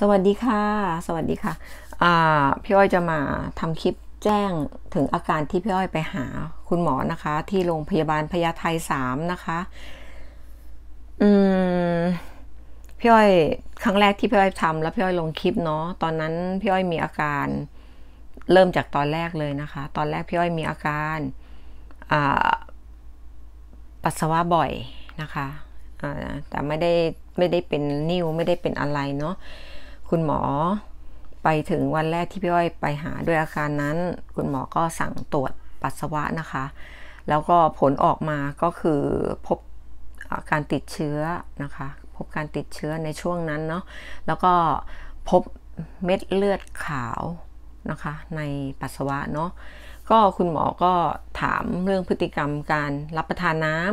สวัสดีค่ะ สวัสดีค่ะพี่อ้อยจะมาทำคลิปแจ้งถึงอาการที่พี่อ้อยไปหาคุณหมอนะคะ ที่โรงพยาบาลพญาไทสามนะคะ อืมพี่อ้อย ครั้งแรกที่พี่อ้อยทำแล้วพี่อ้อยลงคลิปเนาะตอนนั้นพี่อ้อยมีอาการเริ่มจากตอนแรกเลยนะคะ ตอนแรกพี่อ้อยมีอาการปัสสาวะบ่อยนะคะแต่ไม่ได้ไม่ได้เป็นนิ่วไม่ได้เป็นอะไรเนาะคุณหมอไปถึงวันแรกที่พี่อ้อยไปหาด้วยอาการนั้น คุณหมอก็สั่งตรวจปัสสาวะนะคะ แล้วก็ผลออกมาก็คือพบการติดเชื้อนะคะ พบการติดเชื้อในช่วงนั้นเนาะแล้วก็พบเม็ดเลือดขาวนะคะในปัสสาวะเนาะก็คุณหมอก็ถามเรื่องพฤติกรรมการรับประทานน้ำ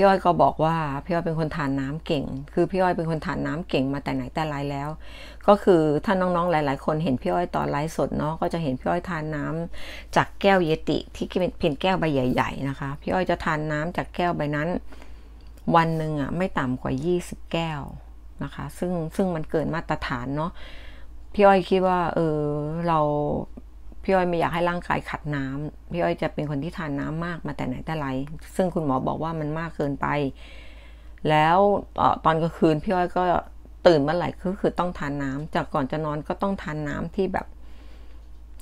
พี่อ้อยก็บอกว่าพี่อ้อยเป็นคนทานน้ำเก่ง คือ พี่อ้อยเป็นคนทานน้ำเก่งมาแต่ไหนแต่ไรแล้ว ก็คือถ้าน้องๆหลาย ๆ คนเห็นพี่อ้อยตอนไลฟ์สดเนาะก็จะเห็นพี่อ้อยทานน้ำจากแก้วเยติที่เป็นแก้วใบใหญ่ๆนะคะพี่อ้อยจะทานน้ำจากแก้วใบนั้นวันหนึ่งอ่ะไม่ต่ำกว่า 20 แก้วนะคะ ซึ่งซึ่งมันเกินมาตรฐานเนาะพี่อ้อยคิดว่าเออเราพี่อ้อยไม่อยากให้ร่างกายขัดน้ำพี่อ้อยจะเป็นคนที่ทานน้ามากมาแต่ไหนแต่ไร ซึ่งคุณหมอบอกว่ามันมากเกินไป แล้วตอนกลางคืนพี่อ้อยก็ตื่นเมื่อไหร่ก็คือต้องทานน้ำ จากก่อนจะนอนก็ต้องทานน้ำที่แบบ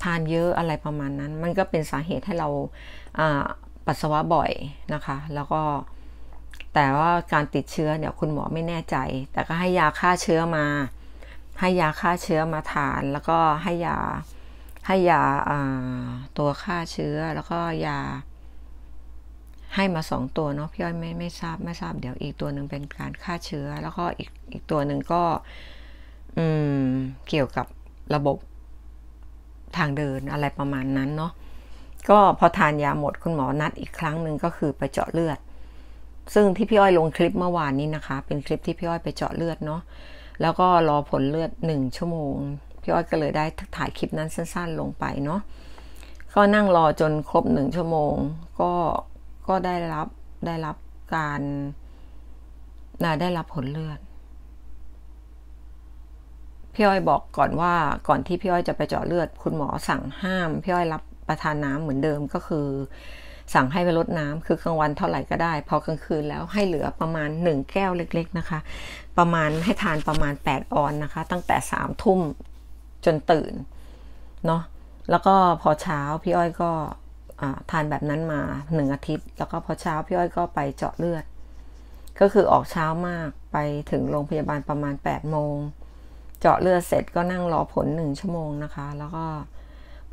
ทานเยอะอะไรประมาณนั้น มันก็เป็นสาเหตุให้เราปัสสาวะบ่อยนะคะ แล้วก็แต่ว่าการติดเชื้อเนี่ยคุณหมอไม่แน่ใจ แต่ก็ให้ยาฆ่าเชื้อมา ให้ยาฆ่าเชื้อมาทาน แล้วก็ให้ยาให้ยาตัวฆ่าเชื้อ แล้วก็ยา ให้มาสองตัวเนาะพี่อ้อยไม่ไม่ทราบไม่ทราบ เดี๋ยวอีกตัวหนึ่งเป็นการฆ่าเชื้อ แล้วก็อีก อีกตัวหนึ่งก็เกี่ยวกับระบบทางเดินอะไรประมาณนั้นเนาะก็พอทานยาหมดคุณหมอนัดอีกครั้งหนึ่งก็คือไปเจาะเลือด ซึ่งที่พี่อ้อยลงคลิป เมื่อวานนี้นะคะ เป็นคลิปที่พี่อ้อยไปเจาะเลือดเนาะแล้วก็รอผลเลือดหนึ่งชั่วโมงพี่ออดก็เลยได้ถ่ายคลิปนั้นสั้น ๆ ลงไปเนาะ ก็นั่งรอจนครบหนึ่งชั่วโมงก็ก็ได้รับได้รับการได้รับผลเลือด พี่อ้อยบอกก่อนว่าก่อนที่พี่อ้อยจะไปเจาะเลือดคุณหมอสั่งห้ามพี่อ้อยรับประทานน้ำเหมือนเดิมก็คือ สั่งให้ไปลดน้ำคือกลางวันเท่าไหร่ก็ได้พอกลางคืนแล้วให้เหลือประมาณหนึ่งแก้วเล็กๆ นะคะ ประมาณให้ทานประมาณ 8 ออนนะคะ ตั้งแต่สามทุ่มจนตื่นเนาะแล้วก็พอเช้าพี่อ้อยก็ทานแบบนั้นมาหนึ่งอาทิตย์ แล้วก็พอเช้าพี่อ้อยก็ไปเจาะเลือด ก็คือออกเช้ามากไปถึงโรงพยาบาลประมาณ8ปดโมงเจาะเลือดเสร็จก็นั่งรอผลหนึ่งชั่วโมงนะคะ แล้วก็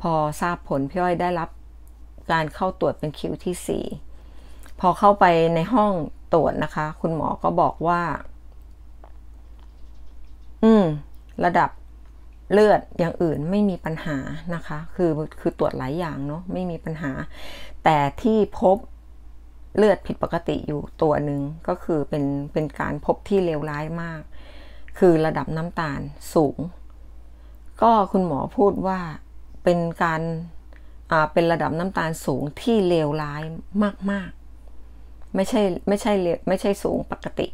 พอทราบผลพี่อ้อยได้รับการเข้าตรวจเป็นคิวที่สี่พอเข้าไปในห้องตรวจนะคะ คุณหมอก็บอกว่า อืม ระดับเลือดอย่างอื่นไม่มีปัญหานะคะ คือคือตรวจหลายอย่างเนาะไม่มีปัญหา แต่ที่พบเลือดผิดปกติอยู่ตัวหนึ่งก็คือเป็นเป็นการพบที่เลวร้ายมาก คือระดับน้ำตาลสูง ก็คุณหมอพูดว่าเป็นการ อ่าเป็นระดับน้ำตาลสูงที่เลวร้ายมากๆ ไม่ใช่ไม่ใช่ไม่ใช่สูงปกติ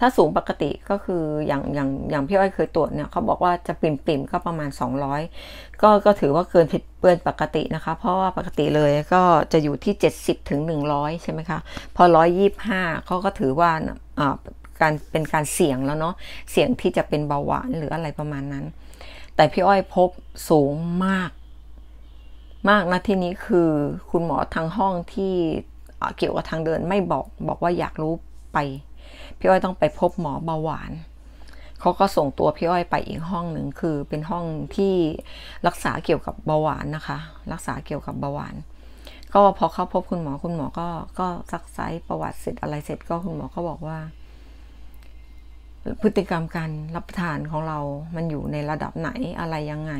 ถ้าสูงปกติก็คืออย่างอย่างอย่างพี่อ้อยเคยตรวจเนี่ยเขาบอกว่าจะปิ่มปิ่มก็ประมาณ200ก็ก็ถือว่าเกินผิดเปื้อนปกตินะคะ เพราะว่าปกติเลยก็จะอยู่ที่70ถึง100ใช่ไหมคะพอ125เขาก็ถือว่าอ่าการเป็นการเสี่ยงแล้วเนาะเสี่ยงที่จะเป็นเบาหวานหรืออะไรประมาณนั้น แต่พี่อ้อยพบสูงมากมากนะที่นี้คือคุณหมอทางห้องที่เกี่ยวกับทางเดินไม่บอก บอกว่าอยากรู้ไปพี่อ้อยต้องไปพบหมอเบาหวาน เขาก็ส่งตัวพี่อ้อยไปอีกห้องหนึ่งคือเป็นห้องที่รักษาเกี่ยวกับเบาหวานนะคะ รักษาเกี่ยวกับเบาหวาน ก็พอเขาพบคุณหมอ คุณหมอก็ก็ซักไซประวัติเสร็จอะไรเสร็จก็คุณหมอก็บอกว่า พฤติกรรมการรับประทานของเรา มันอยู่ในระดับไหนอะไรยังไง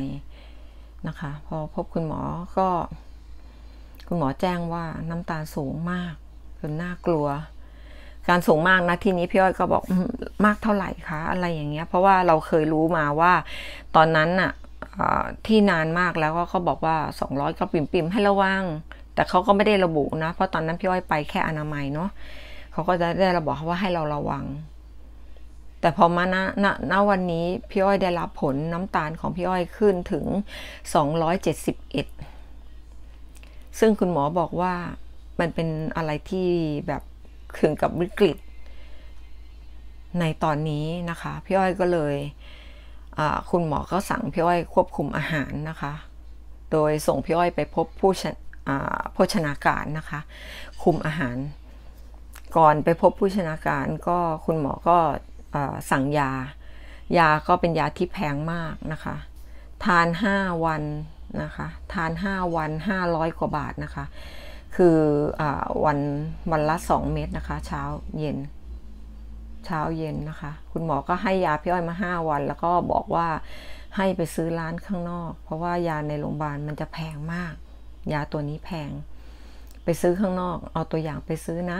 นะคะ พอพบคุณหมอก็ คุณหมอแจ้งว่าน้ำตาลสูงมากจนน่ากลัวการสูงมากนะทีนี้พี่อ้อยก็บอกมากเท่าไหร่คะอะไรอย่างเงี้ย เพราะว่าเราเคยรู้มาว่าตอนนั้นอะที่นานมากแล้วก็เขาบอกว่า200ก็ปิ่มปิมให้ระวังแต่เขาก็ไม่ได้ระบุนะ เพราะตอนนั้นพี่อ้อยไปแค่อนามัยเนาะเขาก็จะได้ระบอกว่าให้เราระวัง แต่พอมาณณณวันนี้พี่อ้อยได้รับผลน้ำตาลของพี่อ้อยขึ้นถึง271ซึ่งคุณหมอบอกว่ามันเป็นอะไรที่แบบถึงกับวิกฤตในตอนนี้นะคะพี่อ้อยก็เลยคุณหมอก็สั่งพี่อ้อยควบคุมอาหารนะคะ โดยส่งพี่อ้อยไปพบผู้โชนาการนะคะ คุมอาหาร ก่อนไปพบผู้ชนาการก็คุณหมอก็สั่งยา ยาก็เป็นยาที่แพงมากนะคะ ทาน5วันนะคะ ทาน5วัน500กว่าบาทนะคะคืออวันวันละสองเม็ดนะคะเช้าเย็น เช้าเย็นนะคะ คุณหมอก็ให้ยาพี่อ้อยมาห้าวันแล้วก็บอกว่าให้ไปซื้อร้านข้างนอก เพราะว่ายาในโรงพยาบาลมันจะแพงมาก ยาตัวนี้แพงไปซื้อข้างนอกเอาตัวอย่างไปซื้อนะ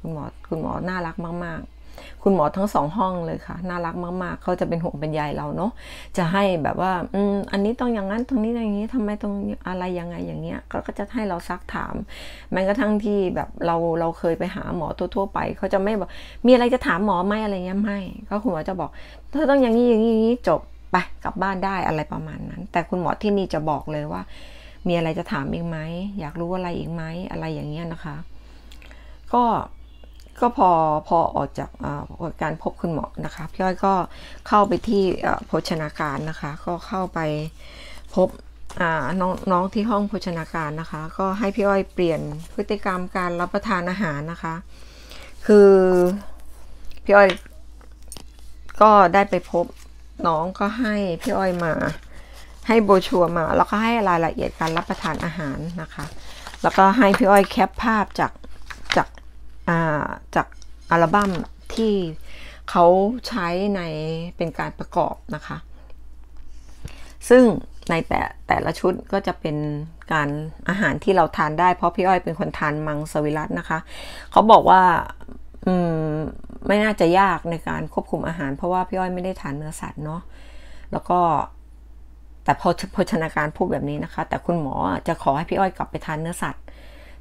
คุณหมอคุณหมอน่ารักมากๆคุณหมอทั้งสองห้องเลยค่ะ น่ารักมากๆ เขาจะเป็นห่วงเป็นใยเราเนาะจะให้แบบว่า อืมอันนี้ต้องอย่างนั้นตรงนี้อย่างนี้ทำไมตรงอะไรยังไงอย่างเงี้ยก็จะให้เราซักถามแม้กระทั่งที่แบบเราเราเคยไปหาหมอทั่วๆไปเขาจะไม่บอกมีอะไรจะถามหมอไหมอะไรเงี้ยไม่ก็คุณหมอจะบอกเธอต้องอย่างนี้อย่างนี้ จบไปกลับบ้านได้อะไรประมาณนั้น แต่คุณหมอที่นี่จะบอกเลยว่า มีอะไรจะถามอีกไหมอยากรู้อะไรอีกไหมอะไรอย่างเงี้ยนะคะ ก็ก็พอพอออกจากการพบคุณหมอนะคะพี่อ้อยก็เข้าไปที่โภชนาการนะคะ ก็เข้าไปพบน้องน้องที่ห้องโภชนาการนะคะ ก็ให้พี่อ้อยเปลี่ยนพฤติกรรมการรับประทานอาหารนะคะ คือพี่อ้อยก็ได้ไปพบน้องก็ให้พี่อ้อยมาให้โบชัวมาแล้วก็ให้รายละเอียดการรับประทานอาหารนะคะ แล้วก็ให้พี่อ้อยแคปภาพจากจากจากอัลบั้มที่เขาใช้ในเป็นการประกอบนะคะ ซึ่งในแต่แต่ละชุดก็จะเป็นการอาหารที่เราทานได้เพราะพี่อ้อยเป็นคนทานมังสวิรัตนะคะ เขาบอกว่าอืมไม่น่าจะยากในการควบคุมอาหารเพราะว่าพี่อ้อยไม่ได้ทานเนื้อสัตว์เนาะแล้วก็แต่พอโภชนาการพูดแบบนี้นะคะ แต่คุณหมอจะขอให้พี่อ้อยกลับไปทานเนื้อสัตว์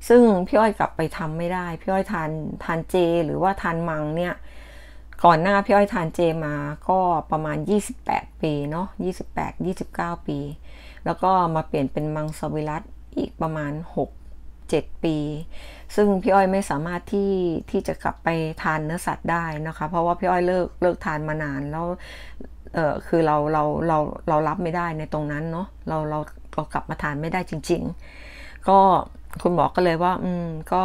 ซึ่งพี่อ้อยกลับไปทำไม่ได้ พี่อ้อยทานทานเจหรือว่าทานมังเนี่ย ก่อนหน้าพี่อ้อยทานเจมาก็ประมาณ 28 ปี เนาะ28 29 ปี แล้วก็มาเปลี่ยนเป็นมังสวิรัตอีกประมาณ 6 7 ปี ซึ่งพี่อ้อยไม่สามารถที่ที่จะกลับไปทานเนื้อสัตว์ได้นะคะ เพราะว่าพี่อ้อยเลิกเลิกทานมานานแล้ว เออคือเราเราเราเรารับไม่ได้ในตรงนั้นเนาะ เราเราเรากลับมาทานไม่ได้จริง ๆ ก็คุณหมอก็เลยว่า อืมก็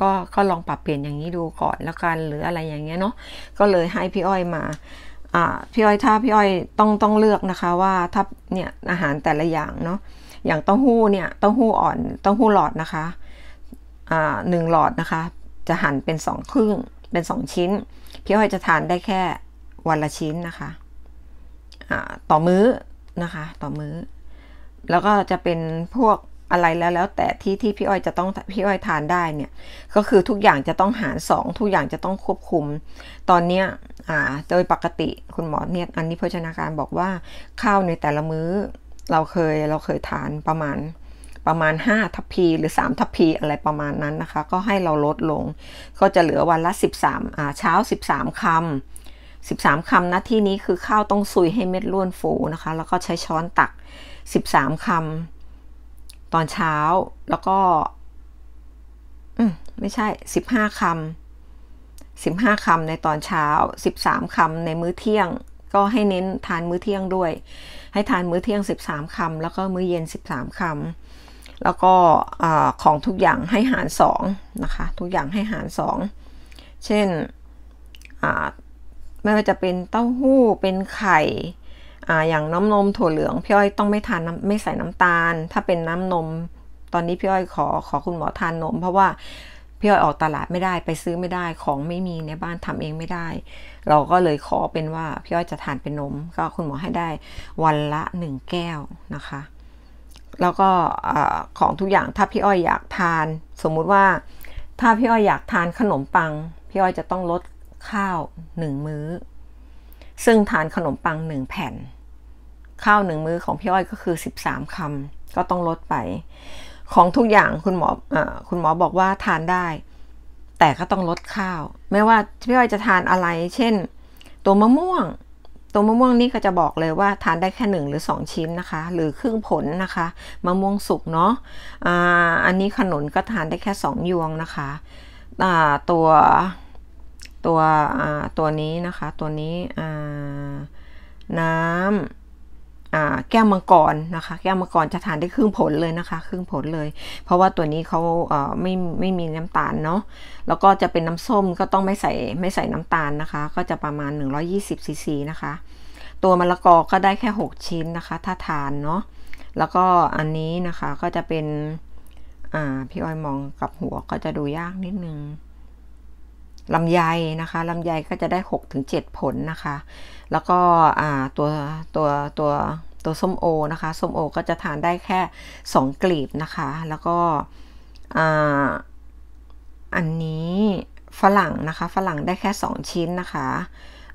ก็ก็ลองปรับเปลี่ยนอย่างนี้ดูก่อนแล้วกัน หรืออะไรอย่างเงี้ยเนาะก็เลยให้พี่อ้อยมา อ่า พี่อ้อยถ้าพี่อ้อยต้องต้องเลือกนะคะว่าถ้าเนี่ยอาหารแต่ละอย่างเนาะอย่างเต้าหู้เนี่ยเต้าหู้อ่อนเต้าหู้หลอดนะคะ อ่าหนึ่งหลอดนะคะ จะหั่นเป็นสองครึ่งเป็นสองชิ้น พี่อ้อยจะทานได้แค่วันละชิ้นนะคะ อ่า ต่อมื้อนะคะ ต่อมื้อ แล้วก็จะเป็นพวกอะไรแล้วแล้วแต่ที่ที่พี่อ้อยจะต้องพี่อ้อยทานได้เนี่ย ก็คือทุกอย่างจะต้องหารสอง ทุกอย่างจะต้องควบคุม ตอนเนี้ยโดยปกติคุณหมอเนี่ยอันนี้โภชนาการบอกว่าข้าวในแต่ละมื้อ เราเคยเราเคยทานประมาณ ประมาณ 5 ทัพพีหรือ 3 ทัพพีอะไรประมาณนั้นนะคะ ก็ให้เราลดลง ก็จะเหลือวันละ 13อ่าเช้า 13 คำ 13 คำนะที่นี้คือข้าวต้องซุยให้เม็ดล้วนฟูนะคะแล้วก็ใช้ช้อนตัก 13 คำตอนเช้าแล้วก็อืไม่ใช่สิบห้าคำสิบห้าคำในตอนเช้าสิบสามคำในมื้อเที่ยง ก็ให้เน้นทานมื้อเที่ยงด้วย ให้ทานมื้อเที่ยงสิบสามคำแล้วก็มื้อเย็นสิบสามคำแล้วก็ของทุกอย่างให้หารสองนะคะ ทุกอย่างให้หารสองเช่นไม่ว่าจะเป็นเต้าหู้เป็นไข่อ่าอย่างน้ำนมถั่วเหลืองพี่อ้อยต้องไม่ทานไม่ใส่น้ำตาล ถ้าเป็นน้ำนมตอนนี้พี่อ้อยขอขอคุณหมอทานนมเพราะว่าพี่อ้อยออกตลาดไม่ได้ไปซื้อไม่ได้ของไม่มีในบ้านทำเองไม่ได้ เราก็เลยขอเป็นว่าพี่อ้อยจะทานเป็นนมก็คุณหมอให้ได้วันละหนึ่งแก้วนะคะ แล้วก็ของทุกอย่างถ้าพี่อ้อยอยากทาน สมมุติว่า ถ้าพี่อ้อยอยากทานขนมปังพี่อ้อยจะต้องลดข้าวหนึ่งมื้อ ซึ่งทานขนมปังหนึ่งแผ่นข้าวหนึ่งมื้อของพี่อ้อยก็คือ 13คำ ก็ต้องลดไป ของทุกอย่างคุณหมออคุณหมอบอกว่าทานได้ แต่ก็ต้องลดข้าว ไม่ว่าพี่อ้อยจะทานอะไร เช่น ตัวมะม่วง ตัวมะม่วงนี่ก็จะบอกเลยว่า ทานได้แค่หนึ่งหรือสองชิ้นนะคะ หรือครึ่งผลนะคะ มะม่วงสุกเนาะออันนี้ขนุนก็ทานได้แค่สองยวงนะคะตัวตัวตัวนี้นะคะ ตัวนี้น้ำแก้วมังกรนะคะ แก้วมังกร จะทานได้ครึ่งผลเลยนะคะครึ่งผลเลย เพราะว่าตัวนี้เขาไม่ไม่มีน้ำตาลเนาะแล้วก็จะเป็นน้ำส้มก็ต้องไม่ใส่ไม่ใส่น้ำตาลนะคะ ก็จะประมาณ 120 ซีซีนะคะ ตัวมะละกอก็ได้แค่ 6 ชิ้นนะคะ ถ้าทานเนาะแล้วก็อันนี้นะคะก็จะเป็นพี่อ้อยมองกับหัวก็จะดูยากนิดนึงลำไยนะคะลำไยก็จะได้6เผลนะคะแล้วก็ตัวตัวตัวตัวส้มโอนะคะส้มโอก็จะทานได้แค่ 2 กลีบนะคะแล้วก็อันนี้ฝรั่งนะคะฝรั่งได้แค่ 2 ชิ้นนะคะ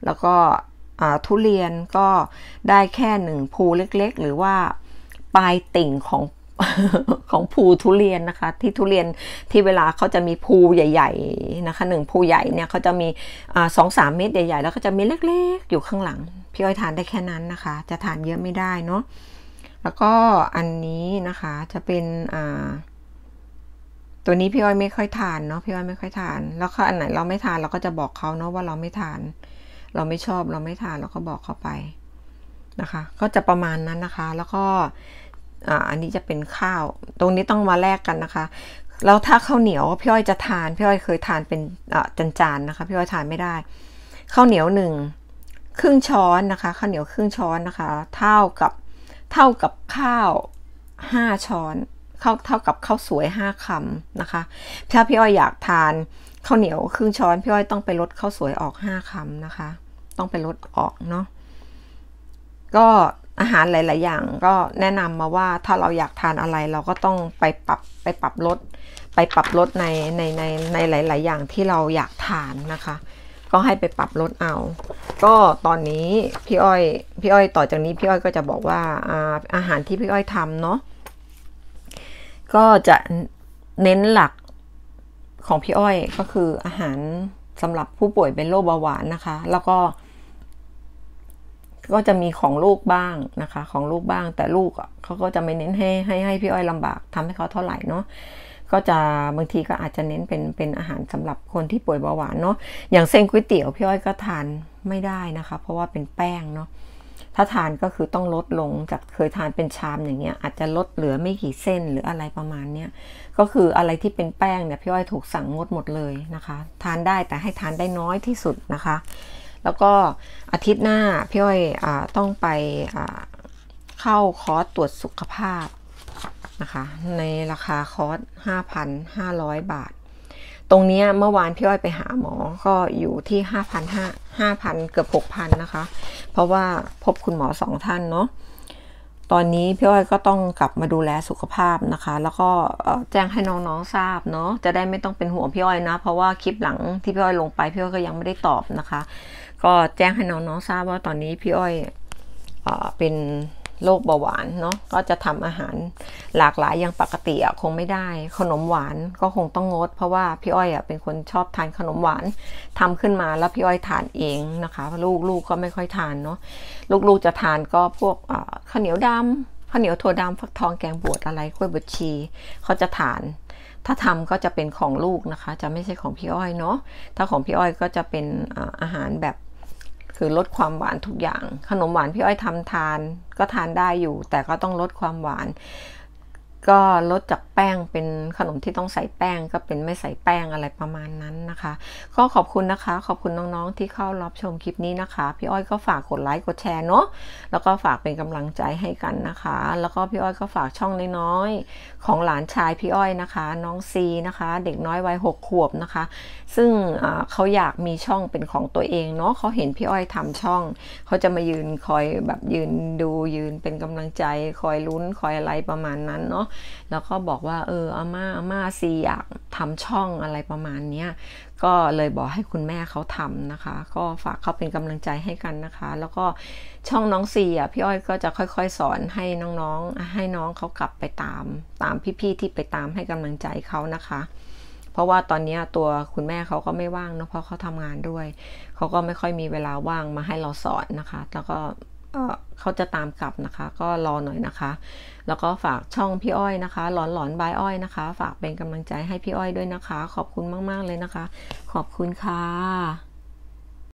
แล้วก็ทุเรียนก็ได้แค่1ภูเล็กๆ หรือว่าปลายติ่งของของภูทุเรียนนะคะ ที่ทุเรียนที่เวลาเขาจะมีภูใหญ่ ๆ นะคะหนึ่งภูใหญ่เนี่ยเขาจะมีสองสามเม็ดใหญ่ๆแล้วก็จะมีเล็กๆอยู่ข้างหลัง พี่อ้อยทานได้แค่นั้นนะคะ จะทานเยอะไม่ได้เนาะแล้วก็อันนี้นะคะจะเป็นตัวนี้พี่อ้อยไม่ค่อยทานเนาะพี่อ้อยไม่ค่อยทานแล้วก็อันไหนเราไม่ทานเราก็จะบอกเขาเนาะว่าเราไม่ทาน เราไม่ชอบเราไม่ทาน เราก็บอกเขาไปนะคะ ก็จะประมาณนั้นนะคะ แล้วก็อ่า อันนี้จะเป็นข้าว ตรงนี้ต้องมาแลกกันนะคะ แล้วถ้าข้าวเหนียว พี่อ้อยจะทาน พี่อ้อยเคยทานเป็นจานๆ นะคะ พี่อ้อยทานไม่ได้ ข้าวเหนียวหนึ่งครึ่งช้อนนะคะ ข้าวเหนียวครึ่งช้อนนะคะ เท่ากับ เท่ากับข้าวห้าช้อนเข้าเท่ากับข้าวสวยห้าคำนะคะ ถ้าพี่อ้อยอยากทานข้าวเหนียว ครึ่งช้อนพี่อ้อยต้องไปลดข้าวสวยออกห้าคำนะคะ ต้องไปลดออกเนาะ ก็อาหารหลาย ๆ อย่างก็แนะนำมาว่าถ้าเราอยากทานอะไร เราก็ต้องไปปรับไปปรับลดไปปรับลดในในในในหลาย ๆ อย่างที่เราอยากทานนะคะ ก็ให้ไปปรับลดเอา ก็ตอนนี้พี่อ้อยพี่อ้อยต่อจากนี้พี่อ้อยก็จะบอกว่าอาอาหารที่พี่อ้อยทำเนาะก็จะเน้นหลักของพี่อ้อย ก็คืออาหารสำหรับผู้ป่วยเป็นโรคเบาหวานนะคะ แล้วก็ก็จะมีของลูกบ้างนะคะ ของลูกบ้างแต่ลูกเขาก็จะไม่เน้นให้ให้ให้พี่อ้อยลำบากทำให้เขาเท่าไหร่เนาะก็จะบางทีก็อาจจะเน้นเป็นเป็นอาหารสำหรับคนที่ป่วยเบาหวานเนาะอย่างเส้นก๋วยเตี๋ยวพี่อ้อยก็ทานไม่ได้นะคะ เพราะว่าเป็นแป้งเนาะถ้าทานก็คือต้องลดลงจากเคยทานเป็นชามอย่างเงี้ยอาจจะลดเหลือไม่กี่เส้นหรืออะไรประมาณเนี้ยก็คืออะไรที่เป็นแป้งเนี่ยพี่อ้อยถูกสั่งงดหมดเลยนะคะ ทานได้แต่ให้ทานได้น้อยที่สุดนะคะแล้วก็อาทิตย์หน้า พี่อ้อยอต้องไปเข้าคอร์สตรวจสุขภาพ นะคะ ในราคาคอร์ส 5,500 บาท ตรงนี้เมื่อวานพี่อ้อยไปหาหมอ ก็อยู่ที่ 5,500 5,000เกือบ 6,000 นะคะ เพราะว่าพบคุณหมอสองท่านเนาะตอนนี้พี่อ้อยก็ต้องกลับมาดูแลสุขภาพนะคะ แล้วก็แจ้งให้น้องๆทราบเนาะจะได้ไม่ต้องเป็นห่วงพี่อ้อยนะ เพราะว่าคลิปหลังที่พี่อ้อยลงไปพี่อ้อยก็ยังไม่ได้ตอบนะคะ ก็แจ้งให้น้องๆทราบว่าตอนนี้พี่อ้อยเป็นโรคเบาหวานเนาะก็จะทำอาหารหลากหลายอย่างปกติอะคงไม่ได้ ขนมหวานก็คงต้องงดเพราะว่าพี่อ้อยอะเป็นคนชอบทานขนมหวาน ทำขึ้นมาแล้วพี่อ้อยทานเองนะคะลูกๆกก็ไม่ค่อยทานเนาะลูกๆจะทานก็พวกข้าวเหนียวดำข้าวเหนียวถั่วดำฟักทองแกงบวชอะไรข้้วยบดชีเขาจะทาน ถ้าทำก็จะเป็นของลูกนะคะ จะไม่ใช่ของพี่อ้อยเนาะถ้าของพี่อ้อยก็จะเป็นอาหารแบบคือลดความหวานทุกอย่าง ขนมหวานพี่อ้อยทำทาน ก็ทานได้อยู่ แต่ก็ต้องลดความหวานก็ลดจากแป้งเป็นขนมที่ต้องใส่แป้งก็เป็นไม่ใส่แป้งอะไรประมาณนั้นนะคะ ก็ขอบคุณนะคะ ขอบคุณน้องๆที่เข้ารับชมคลิปนี้นะคะ พี่อ้อยก็ฝากกดไลค์กดแชร์เนาะแล้วก็ฝากเป็นกำลังใจให้กันนะคะ แล้วก็พี่อ้อยก็ฝากช่องน้อยๆของหลานชายพี่อ้อยนะคะ น้องซีนะคะ เด็กน้อยวัยหกขวบนะคะ ซึ่งเขาอยากมีช่องเป็นของตัวเองเนาะเขาเห็นพี่อ้อยทำช่อง เขาจะมายืนคอยแบบยืนดูยืนเป็นกำลังใจคอยลุ้นคอยอะไรประมาณนั้นเนาะแล้วก็บอกว่าเอออาม่าอาม่าซีอยากทำช่องอะไรประมาณนี้ก็เลยบอกให้คุณแม่เขาทำนะคะ ก็ฝากเขาเป็นกำลังใจให้กันนะคะ แล้วก็ช่องน้องซีอ่ะพี่อ้อยก็จะค่อย ๆ สอนให้น้องๆ ให้น้องเขากลับไปตาม ตามพี่ๆที่ไปตามให้กำลังใจเขานะคะ เพราะว่าตอนนี้ตัวคุณแม่เขาก็ไม่ว่างเนาะเพราะเขาทำงานด้วยเขาก็ไม่ค่อยมีเวลาว่างมาให้เราสอนนะคะ แล้วก็็เขาจะตามกลับนะคะ ก็รอหน่อยนะคะ แล้วก็ฝากช่องพี่อ้อยนะคะ หลอนหลอนบายอ้อยนะคะ ฝากเป็นกำลังใจให้พี่อ้อยด้วยนะคะ ขอบคุณมาก ๆเลยนะคะ ขอบคุณค่ะ